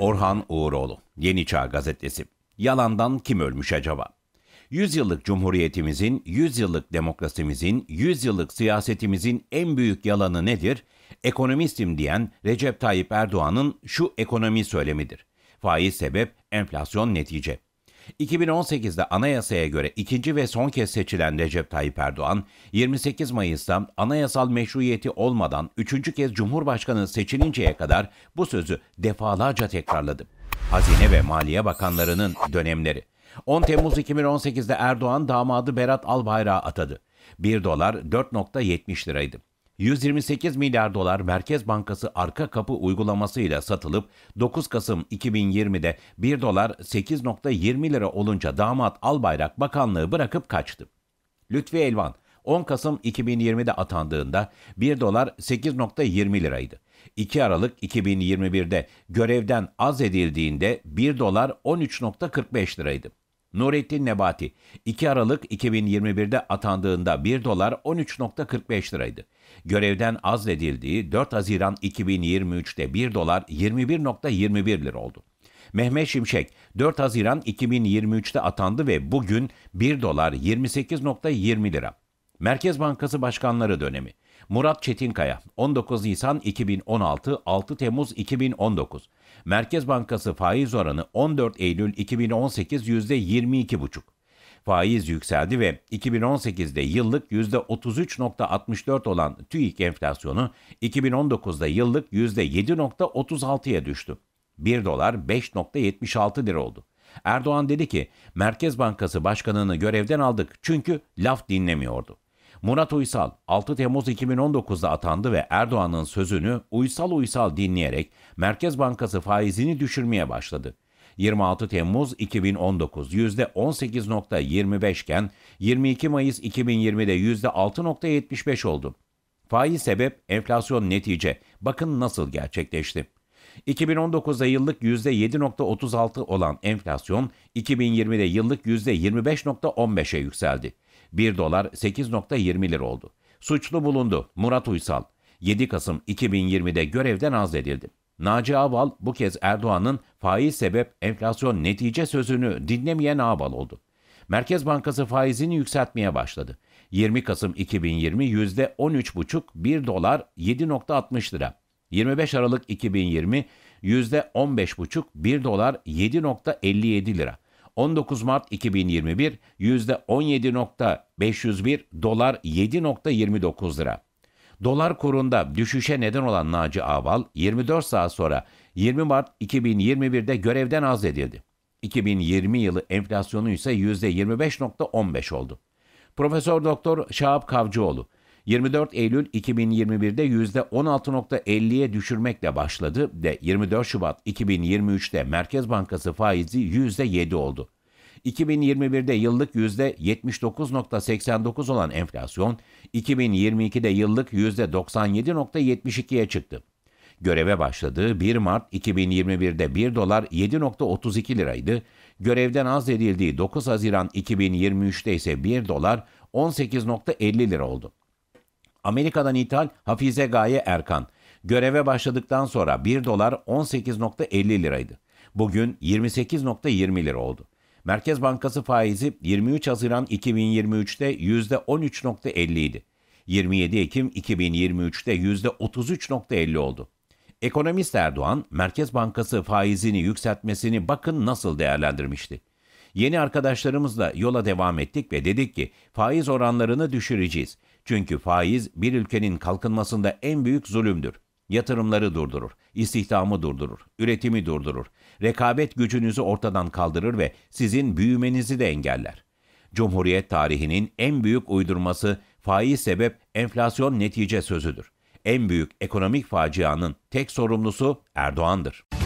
Orhan Uğuroğlu, Yeni Çağ Gazetesi. Yalandan kim ölmüş acaba? Yüzyıllık cumhuriyetimizin, yüzyıllık demokrasimizin, yüzyıllık siyasetimizin en büyük yalanı nedir? Ekonomistim diyen Recep Tayyip Erdoğan'ın şu ekonomi söylemidir. Faiz sebep, enflasyon netice. 2018'de anayasaya göre ikinci ve son kez seçilen Recep Tayyip Erdoğan, 28 Mayıs'ta anayasal meşruiyeti olmadan üçüncü kez Cumhurbaşkanı seçilinceye kadar bu sözü defalarca tekrarladı. Hazine ve Maliye Bakanlarının dönemleri. 10 Temmuz 2018'de Erdoğan damadı Berat Albayrak'ı atadı. 1 dolar 4.70 liraydı. 128 milyar dolar Merkez Bankası arka kapı uygulamasıyla satılıp 9 Kasım 2020'de 1 dolar 8.20 lira olunca damat Albayrak bakanlığı bırakıp kaçtı. Lütfi Elvan 10 Kasım 2020'de atandığında 1 dolar 8.20 liraydı. 2 Aralık 2021'de görevden az edildiğinde 1 dolar 13.45 liraydı. Nurettin Nebati 2 Aralık 2021'de atandığında 1 dolar 13.45 liraydı. Görevden azledildiği 4 Haziran 2023'te 1 dolar 21.21 lira oldu. Mehmet Şimşek 4 Haziran 2023'te atandı ve bugün 1 dolar 28.20 lira. Merkez Bankası Başkanları dönemi Murat Çetinkaya 19 Nisan 2016 6 Temmuz 2019 Merkez Bankası faiz oranı 14 Eylül 2018 %22,5. Faiz yükseldi ve 2018'de yıllık %33.64 olan TÜİK enflasyonu 2019'da yıllık %7.36'ya düştü. 1 dolar 5.76 lira oldu. Erdoğan dedi ki Merkez Bankası Başkanı'nı görevden aldık çünkü laf dinlemiyordu. Murat Uysal 6 Temmuz 2019'da atandı ve Erdoğan'ın sözünü uysal uysal dinleyerek Merkez Bankası faizini düşürmeye başladı. 26 Temmuz 2019 %18.25 iken 22 Mayıs 2020'de %6.75 oldu. Faiz sebep, enflasyon netice. Bakın nasıl gerçekleşti. 2019'da yıllık %7.36 olan enflasyon 2020'de yıllık %25.15'e yükseldi. 1 dolar 8.20 lira oldu. Suçlu bulundu Murat Uysal. 7 Kasım 2020'de görevden azledildi. Naci Ağbal bu kez Erdoğan'ın faiz sebep enflasyon netice sözünü dinlemeyen Ağbal oldu. Merkez Bankası faizini yükseltmeye başladı. 20 Kasım 2020 %13,5 1 dolar 7.60 lira. 25 Aralık 2020 %15,5 1 dolar 7.57 lira. 19 Mart 2021 %17.501 dolar 7.29 lira. Dolar kurunda düşüşe neden olan Naci Ağbal 24 saat sonra 20 Mart 2021'de görevden azledildi. 2020 yılı enflasyonu ise %25.15 oldu. Profesör Doktor Şahap Kavcıoğlu 24 Eylül 2021'de %16.50'ye düşürmekle başladı ve 24 Şubat 2023'te Merkez Bankası faizi %7 oldu. 2021'de yıllık %79.89 olan enflasyon 2022'de yıllık %97.72'ye çıktı. Göreve başladığı 1 Mart 2021'de 1 dolar 7.32 liraydı. Görevden az edildiği 9 Haziran 2023'te ise 1 dolar 18.50 lira oldu. Amerika'dan ithal Hafize Gaye Erkan. Göreve başladıktan sonra 1 dolar 18.50 liraydı. Bugün 28.20 lira oldu. Merkez Bankası faizi 23 Haziran 2023'te %13.50 idi. 27 Ekim 2023'te %33.50 oldu. Ekonomist Erdoğan, Merkez Bankası faizini yükseltmesini bakın nasıl değerlendirmişti. Yeni arkadaşlarımızla yola devam ettik ve dedik ki faiz oranlarını düşüreceğiz. Çünkü faiz bir ülkenin kalkınmasında en büyük zulümdür. Yatırımları durdurur, istihdamı durdurur, üretimi durdurur, rekabet gücünüzü ortadan kaldırır ve sizin büyümenizi de engeller. Cumhuriyet tarihinin en büyük uydurması faiz sebep enflasyon netice sözüdür. En büyük ekonomik facianın tek sorumlusu Erdoğan'dır.